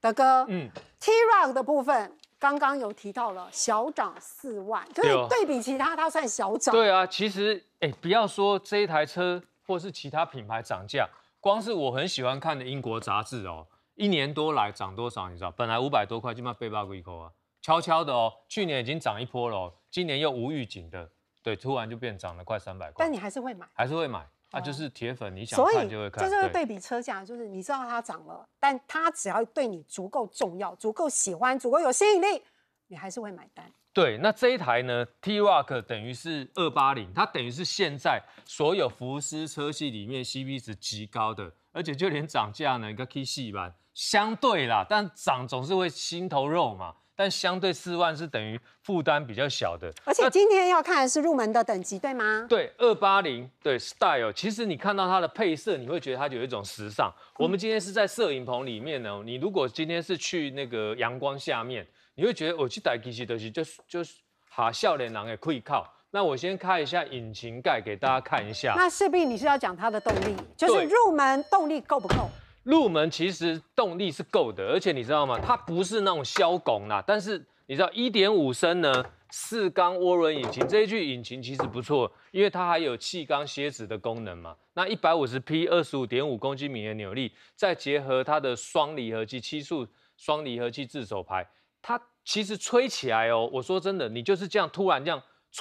大哥，嗯，T rock 的部分刚刚有提到了，小涨四万，就是对比其他它算小涨。对啊，其实哎，不要说这一台车或是其他品牌涨价，光是我很喜欢看的英国杂志哦，一年多来涨多少？你知道，本来五百多块就卖被八鬼一口啊，悄悄的哦，去年已经涨一波了哦，今年又无预警的，对，突然就变涨了快三百块。但你还是会买，还是会买。那就是铁粉，你想看就会看。这就是对比车价，就是你知道它涨了，但它只要对你足够重要、足够喜欢、足够有吸引力，你还是会买单。对，那这一台呢？T-Roc k 等于是二八零，它等于是现在所有福斯车系里面 C P 值极高的，而且就连涨价呢，一个 K-C 相对啦，但涨总是会心头肉嘛。但相对四万是等于负担比较小的，而且今天要看的是入门的等级对吗？对，二八零对 style，其实你看到它的配色，你会觉得它有一种时尚。我们今天是在摄影棚里面呢，你如果今天是去那个阳光下面，你会觉得我去戴几几都是就是就是哈笑脸狼的以靠。那我先开一下引擎盖给大家看一下。那势必你是要讲它的动力，就是入门动力够不够？入门其实动力是够的，而且你知道吗？它不是那种削拱啦，但是你知道，一点五升呢四缸涡轮引擎，这一具引擎其实不错，因为它还有气缸蝎子的功能嘛。那一百五十匹，二十五点五公斤米的扭力，再结合它的双离合器七速双离合器自手排，它其实吹起来哦。我说真的，你就是这样突然这样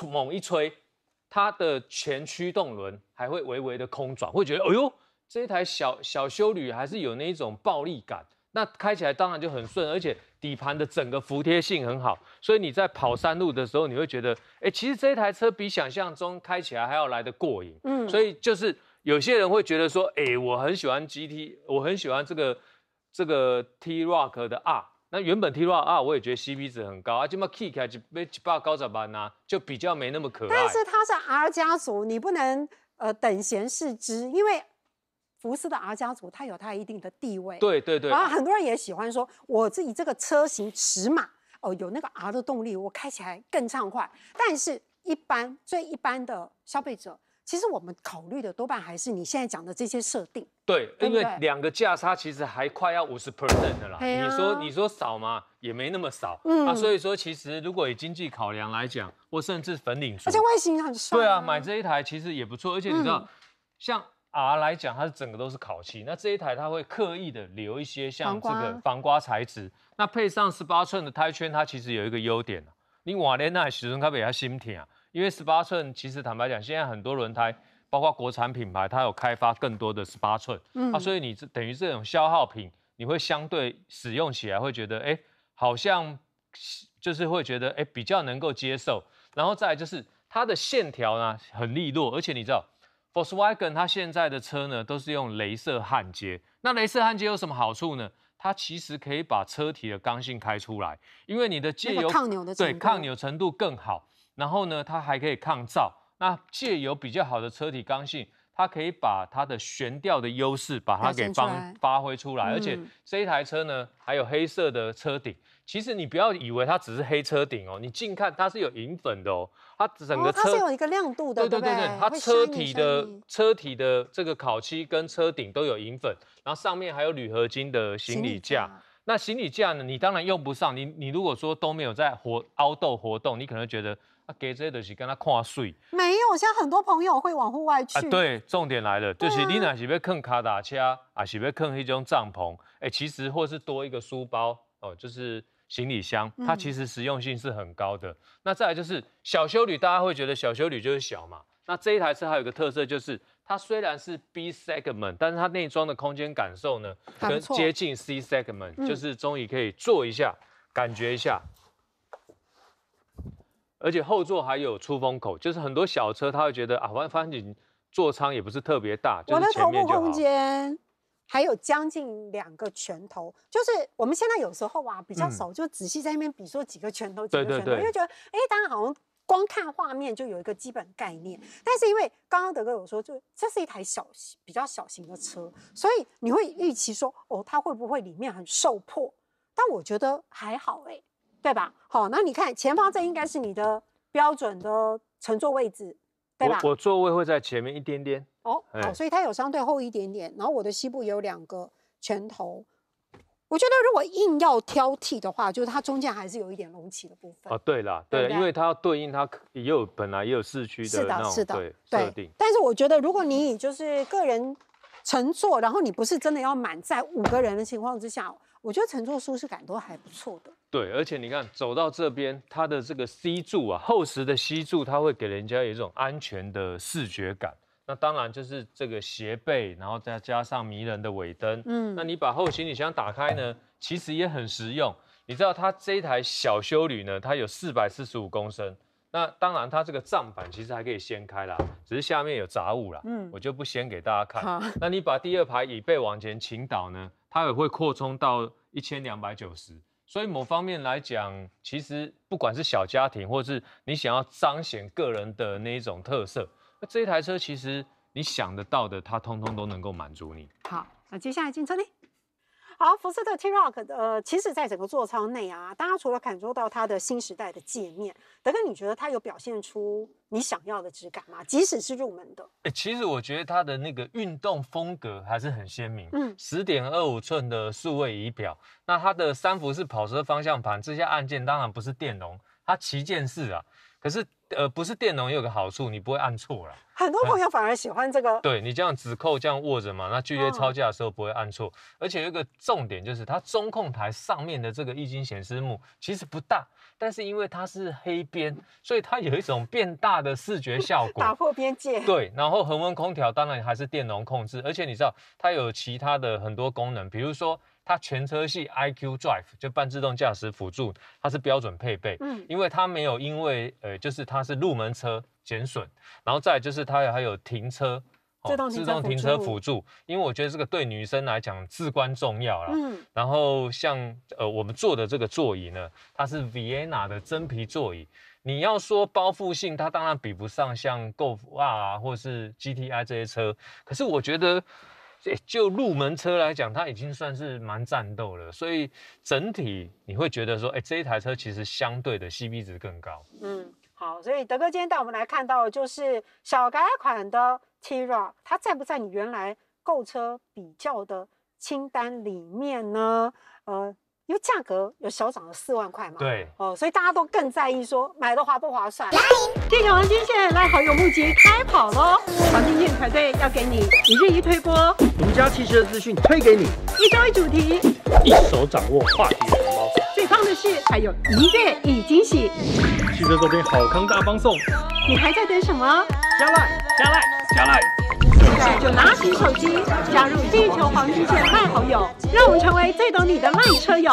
猛一吹，它的前驱动轮还会微微的空转，会觉得哎呦。这一台小小修旅还是有那一种暴力感，那开起来当然就很顺，而且底盘的整个服帖性很好，所以你在跑山路的时候，你会觉得，哎，其实这台车比想象中开起来还要来得过瘾。嗯，所以就是有些人会觉得说，哎，我很喜欢 G T，我很喜欢这个这个 T Rock 的 R。那原本 T Rock R 我也觉得 C P 值很高，而且嘛 Kick 也八高咋吧呢，就比较没那么可爱。但是它是 R 家族，你不能呃等闲视之，因为。福斯的 R 家族，它有它一定的地位。对对对。然后很多人也喜欢说，我自己这个车型尺码，哦，有那个 R 的动力，我开起来更畅快。但是，一般最一般的消费者，其实我们考虑的多半还是你现在讲的这些设定。对对不对？两个价差其实还快要五十 percent 的啦。你说你说少嘛，也没那么少。嗯啊，所以说其实如果以经济考量来讲，我甚至粉领。而且外形也很帅。对啊，买这一台其实也不错。而且你知道，像。R 来讲它是整个都是烤漆，那这一台它会刻意的留一些像这个防刮材质，那配上十八寸的胎圈，它其实有一个优点你瓦莲那、雪尊它比较新挺啊，因为十八寸其实坦白讲，现在很多轮胎，包括国产品牌，它有开发更多的十八寸，嗯，所以你等于这种消耗品，你会相对使用起来会觉得，哎，好像就是会觉得，哎，比较能够接受。然后再就是它的线条呢很利落，而且你知道。Volkswagen 它现在的车呢，都是用镭射焊接。那镭射焊接有什么好处呢？它其实可以把车体的刚性开出来，因为你的借由抗扭的对抗扭程度更好。然后呢，它还可以抗造。那借由比较好的车体刚性。它可以把它的悬吊的优势把它给帮发挥出来，而且这一台车呢还有黑色的车顶。其实你不要以为它只是黑车顶哦，你近看它是有银粉的哦，它整个车它是有一个亮度的。对对对对，它车体的车体的这个烤漆跟车顶都有银粉，然后上面还有铝合金的行李架。那行李架呢？你当然用不上。你你如果说都没有在活凹 u 活动，你可能觉得啊，给这些东西跟他跨税。没有，像很多朋友会往户外去。对，重点来了，就是你那是要坑卡打车，啊，是不扛一种帐篷？哎，其实或是多一个书包，哦，就是行李箱，它其实实用性是很高的。那再来就是小修旅，大家会觉得小修旅就是小嘛。那这一台车还有一个特色就是。它虽然是 B segment，但是它内装的空间感受呢，跟接近 C segment，就是终于可以坐一下，感觉一下。而且后座还有出风口，就是很多小车他会觉得啊，反正你座舱也不是特别大，就是前面就我的头部空间还有将近两个拳头，就是我们现在有时候啊比较熟，就仔细在那边，比说几个拳头，几个拳头，因为觉得哎，当然好像。光看画面就有一个基本概念，但是因为刚刚德哥有说，就这是一台小型、比较小型的车，所以你会预期说，哦，它会不会里面很受迫？但我觉得还好，哎，对吧？好，那你看前方这应该是你的标准的乘坐位置，对吧？我座位会在前面一点点，哦，好，所以它有相对后一点点，然后我的膝部有两个拳头。我觉得如果硬要挑剔的话，就是它中间还是有一点隆起的部分。啊，对啦，对，因为它要对应它，也有本来也有市区的是的，设定。对，但是我觉得如果你以就是个人乘坐，然后你不是真的要满载五个人的情况之下，我觉得乘坐舒适感都还不错的。对，而且你看走到这边，它的这个 C 柱啊，厚实的 C 柱，它会给人家有一种安全的视觉感。那当然就是这个斜背，然后再加上迷人的尾灯。嗯，那你把后行李箱打开呢，其实也很实用。你知道它这一台小修旅呢，它有四百四十五公升。那当然，它这个帐板其实还可以掀开啦，只是下面有杂物啦。嗯，我就不掀给大家看。那你把第二排椅背往前倾倒呢，它也会扩充到一千两百九十。所以某方面来讲，其实不管是小家庭，或是你想要彰显个人的那一种特色。那这一台车其实你想得到的，它通通都能够满足你。好，那接下来进车呢？好，福斯特 T-Roc。呃，其实在整个座舱内啊，大家除了感受到它的新时代的界面，德哥，你觉得它有表现出你想要的质感吗？即使是入门的。哎，其实我觉得它的那个运动风格还是很鲜明。嗯，十点二五寸的数位仪表，那它的三幅式跑车方向盘，这些按键当然不是电容。它旗舰式啊，可是呃不是电容也有个好处，你不会按错了。很多朋友反而喜欢这个。对你这样指扣这样握着嘛，那拒绝超价的时候不会按错。而且有一个重点就是，它中控台上面的这个液晶显示幕其实不大，但是因为它是黑边，所以它有一种变大的视觉效果，打破边界。对，然后恒温空调当然还是电容控制，而且你知道它有其他的很多功能，比如说。它全车系 IQ Drive 就半自动驾驶辅助，它是标准配备。嗯，因为它没有因为呃，就是它是入门车减损，然后再就是它还有停车，自动停车辅助。因为我觉得这个对女生来讲至关重要了。嗯，然后像呃我们坐的这个座椅呢，它是 Vienna 的真皮座椅。你要说包覆性，它当然比不上像 Golf 啊或是 GTI 这些车，可是我觉得。就入门车来讲，它已经算是蛮战斗了，所以整体你会觉得说，哎，这一台车其实相对的 C B 值更高。嗯，好，所以德哥今天带我们来看到，的就是小改款的 T i R A，它在不在你原来购车比较的清单里面呢？呃。因为价格有小涨了四万块嘛，对，哦，所以大家都更在意说买的划不划算。来，电小黄金现来好友募集开跑喽！黄金店团队要给你一日一推波，独家汽车资讯推给你，一周一主题，一手掌握话题红包。最棒的是，还有一月一惊喜，汽车周边好康大帮送，你还在等什么？加赖，加赖，加赖。现在就拿起手机，加入地球黄金线赖好友，让我们成为最懂你的赖车友。